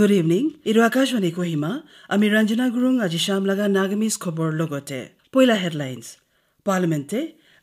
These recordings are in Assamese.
গুড ইভিনিং এইটো আকাশবাণী কহিমা আমি ৰঞ্জনা গুৰুং আজি শ্যাম লগা নাগামিজ খবৰৰ লগতে পইলা হেডলাইনছ পাৰ্লিমেণ্টে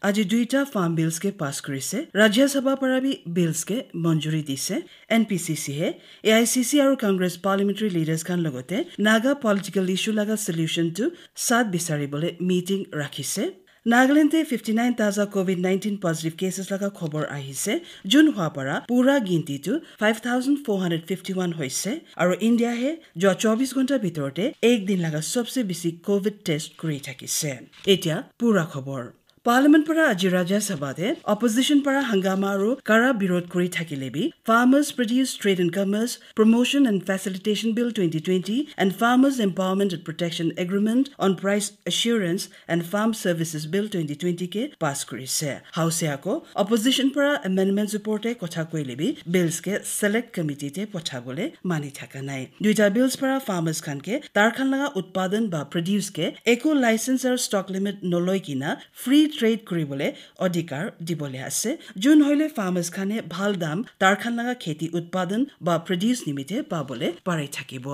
আজি দুইটা ফাৰ্ম বিলছকে পাছ কৰিছে ৰাজ্যসভা পাৰাবি বিলছকে মঞ্জুৰি দিছে এন পি চি চিয়ে এ আই চি চি আৰু কংগ্ৰেছ পাৰ্লিমেণ্টাৰী লিডাৰ্ছ খান লগতে নাগা পলিটিকেল ইছ্যু লগা চলিউচন চলিউশ্যনটো চাট বিচাৰিবলৈ মিটিং ৰাখিছে নাগালেণ্ডে ফিফটি নাইন তাজা কোভিড নাইণ্টিন পজিটিভ কেচেছ লগা খবৰ আহিছে যোন হোৱাৰ পৰা পুৰা গিনটিটো five thousand four hundred fifty one হৈছে আৰু ইণ্ডিয়াহে যোৱা চৌবিছ ঘণ্টাৰ ভিতৰতে এক দিন লগা চবচে বেছি কোভিড টেষ্ট কৰি থাকিছে এতিয়া পুৰা খবৰ পাৰ্লিয়ামেণ্ট পৰা আজি ৰাজ্যসভাত অপজিচন পৰা হাংগামা আৰু কাৰা বিৰোধ কৰি থাকিলে বি farmers produce trade and commerce promotion and facilitation bill twenty twenty and farmers empowerment and protection agreement on price assurance and farm services bill twenty টুৱেণ্টিকে পাছ কৰিছে হাউচে আকৌ অপজিচন পৰা এমেণ্ডমেণ্ট ৰিপৰ্টে কথা কৈ লবি বিলছকে ছেলেক্ট কমিটিতে পঠাবলৈ মানি থকা নাই দুয়োটা বিলছ পৰা ফাৰ্মাৰ্ছ খানকে তাৰখান লগা উৎপাদন বা প্ৰডিউচকে একো লাইচেঞ্চ আৰু ষ্টক লিমিট নলৈ কিনা ফ্ৰী ট্ৰেড কৰিবলৈ অধিকাৰ দিবলৈ আছে যোন হলে ফাৰ্মাৰ্ছ খানে ভাল দাম তাৰখান লগা খেতি উৎপাদন বা প্ৰডিউচ নিমিতে পাবলৈ পাৰি থাকিব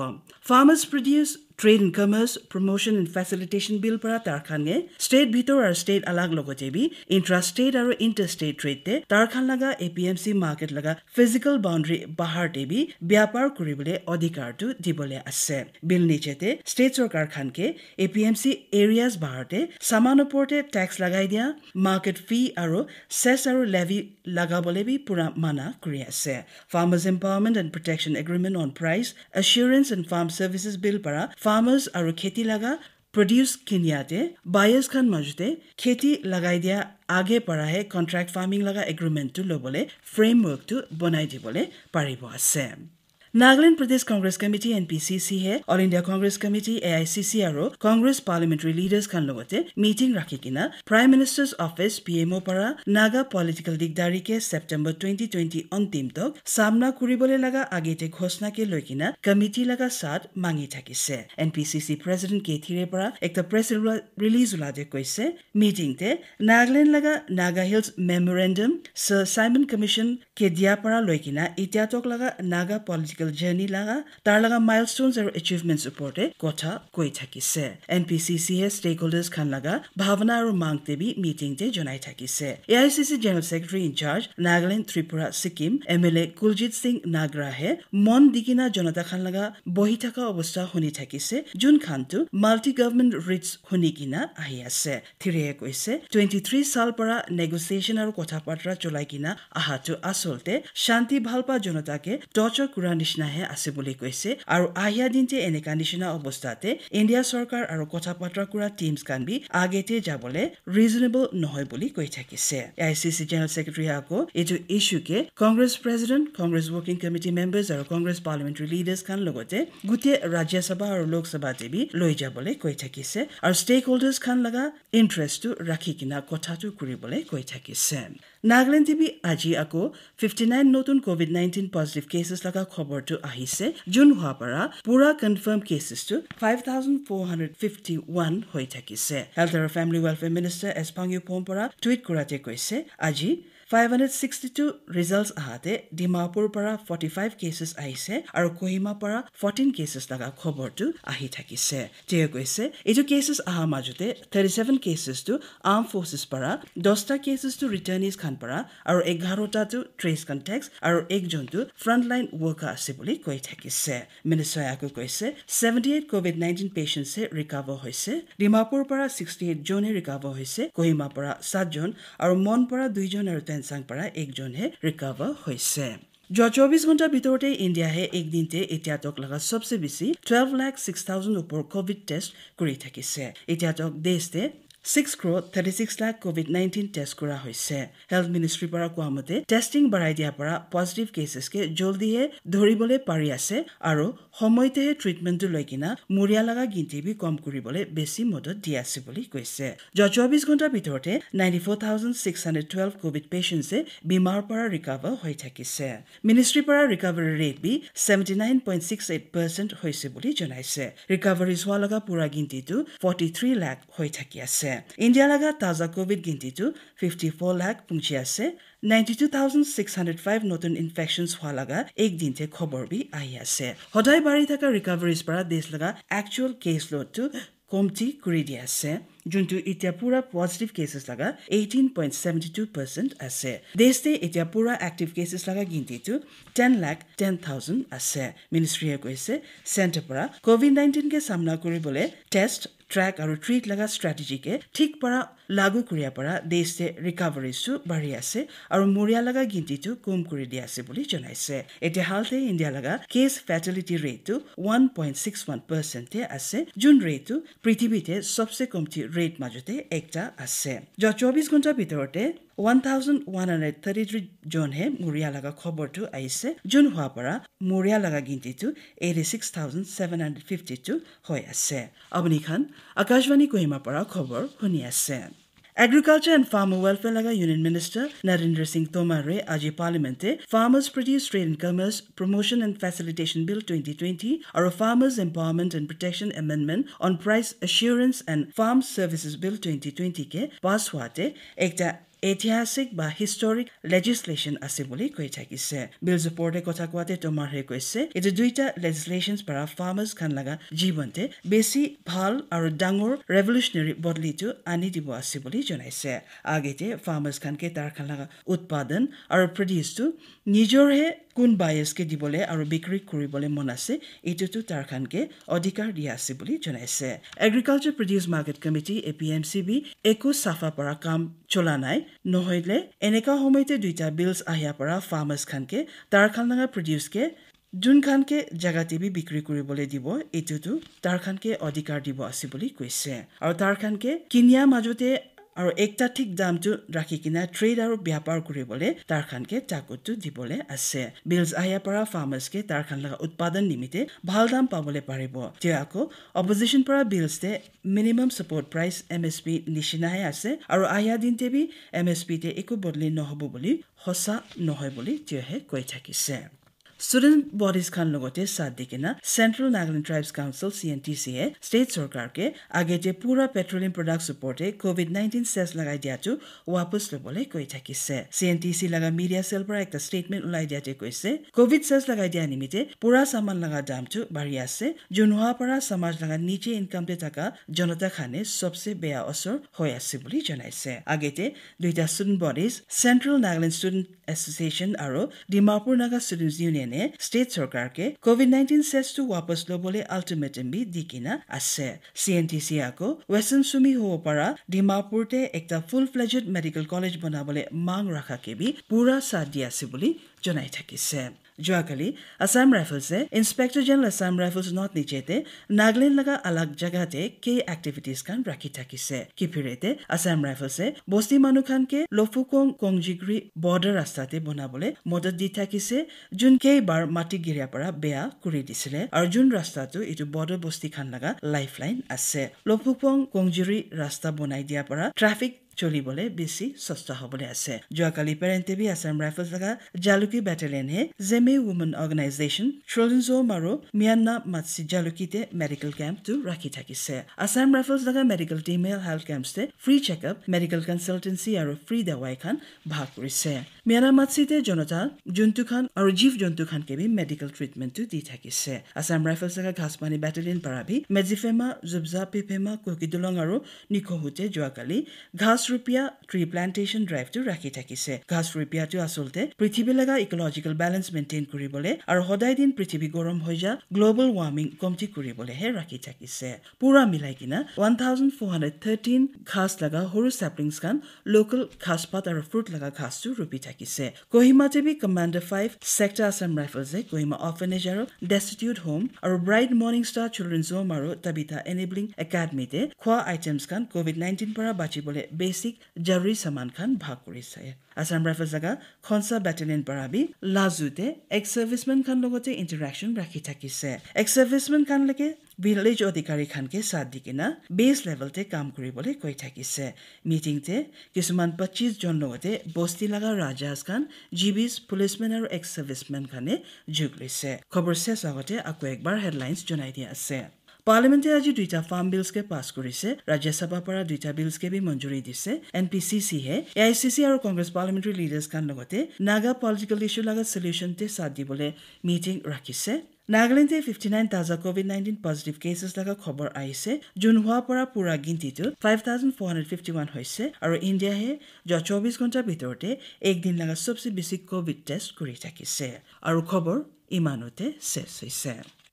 farmers produce trade and commerce promotion and facilitation bill পৰা তাৰখানে ষ্টেট ভিতৰ আৰু ষ্টেট আলাগ লগতে বি ইণ্টাৰ ষ্টেট আৰু ইণ্টাৰ ষ্টেট ট্ৰেডে তাৰখান লগা A P M C market লগা ফিজিকেল বাউণ্ডেৰী বাহাৰতে বি ব্যাপাৰ কৰিবলৈ অধিকাৰটো দিবলৈ আছে বিল নিচেতে ষ্টেট চৰকাৰখানকে A P M C areas বাহাৰতে চামান ওপৰতে টেক্স লগাই দিয়া মাৰ্কেট ফি আৰু চেচ আৰু লেভি লগাবলৈ বি পূৰা মানা কৰি আছে farmers empowerment and protection agreement on price assurance and farm services bill পৰা ফাৰ্মাৰ্ছ আৰু খেতি লগা প্ৰডিউচ কিনিয়াতে বায়াৰ্ছ খান মাজতে খেতি লগাই দিয়া আগে পৰাহে কণ্ট্ৰেক্ট ফাৰ্মিং লগা এগ্ৰিমেণ্টটো ল'বলৈ ফ্ৰেমৱৰ্কটো বনাই দিবলৈ পাৰিব আছে Nagaland Pradesh Congress committee N P C চিহে All India Congress committee A I C C আৰু কংগ্ৰেছ পাৰ্লিমেণ্টাৰী লিডাৰ্ছ খান লগতে মিটিং ৰাখি কিনে prime minister's office P M O' পৰা নাগা পলিটিকেল দিগদাৰীকে ছেপ্টেম্বৰ টুৱেণ্টি টুৱেণ্টি অন্তিমটক চামনা কৰিবলৈ লগা আগেতে ঘোষণাকে লৈ কিনে কমিটি লগা চাদ মাঙি থাকিছে N P C C president কে থিৰে পৰা এটা প্ৰেছ ৰিলিজ ওলাদে কৈছে মিটিংতে নাগালেণ্ড লগা Naga hills memorandum sir Simon commission কে দিয়া পৰা লৈ কিনে এতিয়াটক লগা Naga political skill journey laga tar laga milestones aru achievements uporte kotha koi thakise npcc stakeholders khan laga bhavana aru mang te bi meeting te jonai thakise aicc general secretary in charge nagaland tripura sikkim mla kuljit singh nagra he mon digina janata khan laga bohi thaka obostha huni thakise jun khan tu multi government rich huni kina ahi ase thire koise 23 sal para negotiation aru kotha patra cholai kina aha tu asolte shanti bhalpa janata ke torture kurani নিচিনাহে আছে বুলি কৈছে আৰু আহিয়া দিন যে এনেকুৱা অৱস্থাতে ইণ্ডিয়া চৰকাৰ আৰু কথা বতৰা কৰা টিম কানবি আগেতে যাবলৈ ৰিজনেবল নহয় বুলি কৈ থাকিছে এ জেনেৰেল ছেক্ৰেটেৰী আকৌ এইটো ইছ্যুকে Congress president Congress working committee members আৰু কংগ্ৰেছ পাৰ্লিমেণ্টাৰী লিডাৰ্ছ খান লগতে গোটেই ৰাজ্যসভা আৰু লোকসভা দেৱী লৈ যাবলৈ কৈ থাকিছে আৰু ষ্টেক হোল্ডাৰ্ছ খান লগা ইণ্টাৰেষ্টটো ৰাখি কিনা কথাটো কৰিবলৈ কৈ থাকিছে নাগালেণ্ড টিভি আজি আকৌ ফিফটি নাইন নতুন কভিড নাইণ্টিন পজিটিভ কেচেছ লগা খবৰটো আহিছে জুন হোৱাৰ পৰা পুৰা কনফাৰ্ম কেচেছটো five thousand four hundred fifty one হৈ থাকিছে হেল্থ আৰু family welfare minister S Pangnyu tweet কৰাতে কৈছে আজি five hundred sixty two results আহাতে ডিমাপুৰ পৰা ফৰ্টি ফাইভ কেচেছ আহিছে আৰু কহিমা পৰা ফৰ্টিন কেচেছ লগা খবৰটো আহি থাকিছে তেওঁ কৈছে এইটো কেচেছ অহাৰ মাজতে থাৰ্টি ছেভেন কেচেছটো আৰ্ম ফৰ্চেছ পৰা দহটা কেচেছটো ৰিটাৰ্নিজ খান পৰা আৰু এঘাৰটাটো ট্ৰেছ কণ্টেক্ট আৰু একজনটো ফ্ৰণ্টলাইন ৱৰ্কাৰ আছে বুলি কৈ থাকিছে মিনিষ্টাৰে আকৌ কৈছে ছেভেণ্টি এইট কভিড নাইণ্টিন পেচেণ্টছে ৰিকাভাৰ হৈছে ডিমাপুৰ পৰা ছিক্সটি এইট জনে ৰিকাভাৰ হৈছে কহিমা পৰা সাতজন আৰু মন পৰা দুইজন আৰু টেন ছাংছাং পৰা একজনহে ৰিকভাৰ হৈছে যোৱা চৌবিশ ঘণ্টাৰ ভিতৰতে ইণ্ডিয়াহে এক দিনতে এতিয়া এতিয়াতক লগা চবচে বেছি টুৱেলভ লাখ ছিক্স থাউজেণ্ড ওপৰ কভিড টেষ্ট কৰি থাকিছে এতিয়া তক দেশে six crore thirty six lakh covid nineteen test কৰা হৈছে হেল্থ মিনিষ্ট্ৰীৰ পৰা কোৱা মতে টেষ্টিং বঢ়াই দিয়াৰ পৰা পজিটিভ কেচেছকে জলদিহে ধৰিবলৈ পাৰি আছে আৰু সময়তেহে ট্ৰিটমেণ্টটো লৈ কিনা মৰিয়া লগা গিনটিভি কম কৰিবলৈ বেছি মদত দি আছে বুলি কৈছে যোৱা চৌবিছ ঘণ্টাৰ ভিতৰতে ninety four thousand six hundred twelve covid পেচেণ্টছে বীমাৰ পৰা ৰিকাভাৰ হৈ থাকিছে মিনিষ্ট্ৰীৰ পৰা ৰিকাভাৰী ৰেট বি seventy nine point six eight percent হৈছে বুলি জনাইছে ৰিকাভাৰী চোৱা লগা পূৰা গিনটিটো ফৰ্টি থ্ৰী লাখ হৈ থাকি আছে ইণ্ডিয়া লগা তাজা কোভিড গিনতিটো ফিফটি ফ'ৰ লাখ পুঞ্জি আছে ninety two thousand six hundred five নতুন ইনফেকশ্যনছ হোৱা লগা একদিনতে খবৰ বি আহি আছে সদায় বাঢ়ি থকা ৰিকভাৰীৰ পৰা দেশ লগা একচুৱেল কেছ লোডটো কমটি কৰি দিয়া আছে যোনটো এতিয়া পুৰা পজিটিভ কেচেছ লগা eighteen point seventy two percent আছে দেশতে এতিয়া পুৰা এক্টিভ কেচেছ লগা গিনতিটো টেন লাখ টেন থাউজেণ্ড আছে মিনিষ্ট্ৰীয়ে কৈছে চেণ্টৰ পৰা কভিড নাইণ্টিনকে চামনা কৰিবলৈ টেষ্ট ট্ৰেক আৰু ট্ৰিট লগা ষ্ট্ৰেটেজিকে ঠিক পৰা লাগু কৰিব পৰা দেশে ৰিকভাৰীজটো বাঢ়ি আছে আৰু মৰিয়া লগা গিনতিটো কম কৰি দিয়া আছে বুলি জনাইছে এতিয়া হালতে ইণ্ডিয়া লগা কেছ ফেটেলিটি ৰেটটো ওৱান পইণ্ট ছিক্স ওৱান পাৰ্চেণ্টে আছে যোন ৰেটটো পৃথিৱীতে সবচে কমটি ৰেট মাজতে একটা আছে যোৱা চৌবিছ ঘণ্টাৰ ভিতৰতে one thousand one hundred thirty three জনহে মৰিয়া লগা খবৰটো আহিছে জুন হোৱাৰ পৰা মৰিয়া লগা গিনতিটো eighty six thousand seven hundred fifty two হৈ আছে অবনী খান আকাশবাণী কহিমাৰ পৰা খবৰ শুনি আছে এগ্ৰিকালচাৰ এণ্ড ফাৰ্ম ৱেলফেয়াৰ লগা ইউনিয়ন মিনিষ্টাৰ নৰেন্দ্ৰ সিং টোমাৰে আজি পাৰ্লিমেণ্টে farmers produce trade and commerce promotion and facilitation bill twenty twenty আৰু farmers empowerment and protection amendment on price assurance and farm services pass হোৱাতে ঐতিহাসিক বা হিষ্টৰিক লেজিছলেশ্যন আছে বুলি কৈ থাকিছে বিল জপৰ্টে কথা কোৱাতে টমাৰহে কৈছে এইটো দুইটা লেজিছলেশ্যন পৰা ফাৰ্মাৰ্ছ খান লগা জীৱনতে বেছি ভাল আৰু ডাঙৰ ৰেভলিউচনেৰী বদলিটো আনি দিব আছে বুলি জনাইছে আগতে ফাৰ্মাৰ্ছ খানকে তাৰ খান লগা উৎপাদন আৰু প্ৰডিউচটো নিজৰহে কোন বায়েছকে দিবলৈ আৰু বিক্ৰী কৰিবলৈ মন আছে এইটোতো তাৰ খানকে অধিকাৰ দিয়া আছে বুলি জনাইছে agriculture produce market committee A P M C বি একো চাফা পৰা কাম চলা নাই নহ'লে এনেকুৱা সময়তে দুইটা বিলছ আহিয়া পৰা ফাৰ্মাৰ্ছ খানকে তাৰ কে যোন খানকে জেগা টিভি বিক্ৰী কৰিবলৈ দিব এইটোতো তাৰ খানকে অধিকাৰ দিব আছে বুলি কৈছে আৰু তাৰ খানকে কিনিয়াৰ মাজতে আৰু একটা দামটো ৰাখি কিনে ট্ৰেড আৰু ব্যাপাৰ কৰিবলৈ তাৰখানকে তাকতটো দিবলৈ আছে বিলজ আহিয়া পৰা ফাৰ্মাৰ্ছ কে তাৰখান লগা উৎপাদন নিমিত্তে ভাল দাম পাবলৈ পাৰিব তেওঁ আকৌ অপজিচন পৰা বিলজে minimum support price M S P নিচিনাহে আছে আৰু আহিয়া দিনতে বি এম এছ পিতে একো বদলি নহ'ব বুলি সঁচা নহয় বুলি তেওঁহে কৈ থাকিছে ষ্টুডেণ্ট বডিজখন লগতে চাদ দেখিনা central Nagaland tribes council C N T চিয়ে ষ্টেট চৰকাৰকে আগেতে পূৰা পেট্ৰলিয়াম প্ৰডাক্টছ ওপৰতে কভিড নাইণ্টিন চেচ লগাই দিয়াটো ৱাপচ ল'বলৈ কৈ থাকিছে চি এন টি চি লগা মিডিয়া চেলৰ পৰা এটা ষ্টেটমেণ্ট ওলাই দিয়াতে কৈছে কভিড চেচ লগাই দিয়া নিমিত্তে পূৰা চামান লগা দামটো বাঢ়ি আছে যোন হোৱাৰ পৰা সমাজ লগা নিজে ইনকামতে থকা জনতাখনে চবচে বেয়া অচৰ হৈ আছে বুলি জনাইছে আগেতে দুইটা student bodies central Nagaland student association আৰু ডিমাপুৰ নাগা ষ্টুডেণ্টছ ইউনিয়নে ষ্টেট চৰকাৰকে কভিড নাইণ্টিন চেছটো ৱাপচ ল'বলৈ আল্টিমেটিম বি দি কিনা আছে চি এন টি চিয়ে আকৌ ৱেচন চুমি হ'ব পৰা ডিমাপুৰতে এটা ফুল ফ্লেজেড মেডিকেল কলেজ বনাবলৈ মাং ৰখাকে বি পুৰা চাথ দি আছে বুলি জনাই থাকিছে যোৱাকালি আছাম ৰাইফলছে ইন্সপেক্টৰ জেনেৰেল আছাম ৰাইফলছত নিজেতে নাগালেণ্ড লগা আলাগ জেগাতে কেই এক্টিভিটিজ খান ৰাখি থাকিছে কিফিৰেতে আছাম ৰাইফলছে বস্তি মানুহ খানকে লফুকং কংজিগুৰি বৰ্ডাৰ ৰাস্তাতে বনাবলৈ মদত দি থাকিছে যোন কেইবাৰ মাটি গিৰিয়াৰ পৰা বেয়া কৰি দিছিলে আৰু যোন ৰাস্তাটো এইটো বৰ্ডাৰ বস্তি খান লগা লাইফ লাইন আছে লফুকং কংজিৰি ৰাস্তা বনাই দিয়াৰ পৰা ট্ৰেফিক চলিবলৈ বেছি চেষ্টা হ'বলৈ আছে যোৱাকালি পেৰেণ্টেভি আছাম ৰাইফলছ থকা জালুকী বেটেলিয়নে জেমে ৱুমেন অৰ্গেনাইজেশ্যন ট্ৰলিনজম আৰু ম্যানমাৰ মাতচি জালুকীতে মেডিকেল কেম্পটো ৰাখি থাকিছে আছাম ৰাইফলছ থকা মেডিকেল টিমে হেল্থ কেম্পছে ফ্ৰী চেকআপ মেডিকেল কনচালটেঞ্চি আৰু ফ্ৰী দেৱাই খান ভাগ কৰিছে মিয়ানমাৰত চিটে জনতা খান আৰু জীৱ জন্তুখন কেবি মেডিকেল ট্ৰিটমেণ্টটো দি থাকিছে আছাম ৰাইফলছ শাখা ঘাছপানী বেটেলিয়ন পাৰাভি মেজিফেমা জুবজা পিফেমা কুকি দলং আৰু নিখহুতে যোৱাকালি ঘাছ ৰুপীয়া ট্ৰী প্লেণ্টেশ্যন ড্ৰাইভটো ৰাখি থাকিছে ঘাছ ৰুপীয়াটো আচলতে পৃথিৱী লগা ইকলজিকেল বেলেঞ্চ মেইনটেইন কৰিবলৈ আৰু সদায় দিন পৃথিৱী গৰম হৈ যা গ্লবেল ৱাৰ্মিং কমটি কৰিবলৈহে ৰাখি থাকিছে পুৰা মিলাই কিনা one thousand four hundred thirteen ঘাছ লগা সৰু ছেপলিংছ খান লোকেল ঘাছপাত আৰু ফ্ৰুট লগা ঘাছটো ৰুপি থাকে থাকিছে কহিমা জেবি কমাণ্ডাৰ ফাইভ ছেক্টাৰ আছাম ৰাইফলছে কহিমা অৰ্ফেনেজ আৰু ডেষ্টিটিউট হোম আৰু bright morning star children's home আৰু তবিতা এনেবলিং একাডেমীতে খোৱা আইটেমছ খান কভিড নাইণ্টিনৰ পৰা বাচিবলৈ বেছিক জৰুৰী সামান খান ভাগ কৰিছে আছাম ৰাইফলছ জেগা খনচা বেটেলিয়ান পৰাবি লাজুতে এক ছাৰ্ভিচমেন খান লগতে ইণ্টাৰেকশ্যন ৰাখি থাকিছে এক ছাৰ্ভিচমেন খানলৈকে ভিলেজ অধিকাৰী খানকে চাথ দি কিনা বেছ লেভেলতে কাম কৰিবলৈ কৈ থাকিছে মিটিংতে কিছুমান পঁচিছজন লগতে বস্তি লগা ৰাজাজ খান জিবিছ পুলিচমেন আৰু এক ছাৰ্ভিচমেন খানে যোগ লৈছে খবৰ শেষ আগতে আকৌ একবাৰ হেডলাইনছ জনাই দিয়া আছে পাৰ্লিয়ামেণ্টে আজি দুইটা ফাৰ্ম বিলছকে পাছ কৰিছে ৰাজ্যসভাৰ পৰা দুইটা বিলছকে বি মঞ্জুৰি দিছে এন পি চি চিহে এ আই চি চি আৰু কংগ্ৰেছ পাৰ্লিয়ামেণ্টাৰী লিডাৰ্ছ লগতে নাগা পলিটিকেল ইছ্যু লগত চলিউশ্যনটোৱে চাথ দিবলৈ মিটিং ৰাখিছে নাগালেণ্ডে ফিফটি নাইন তাজা কভিড নাইণ্টিন পজিটিভ কেচেছ লগা খবৰ আহিছে জুন হোৱাৰ পৰা পূৰা গিনতিটো five thousand four hundred fifty one হৈছে আৰু ইণ্ডিয়াহে যোৱা চৌবিছ ঘণ্টাৰ ভিতৰতে একদিন লগা চবচে বেছি কভিড টেষ্ট কৰি থাকিছে আৰু খবৰ ইমানতে শেষ হৈছে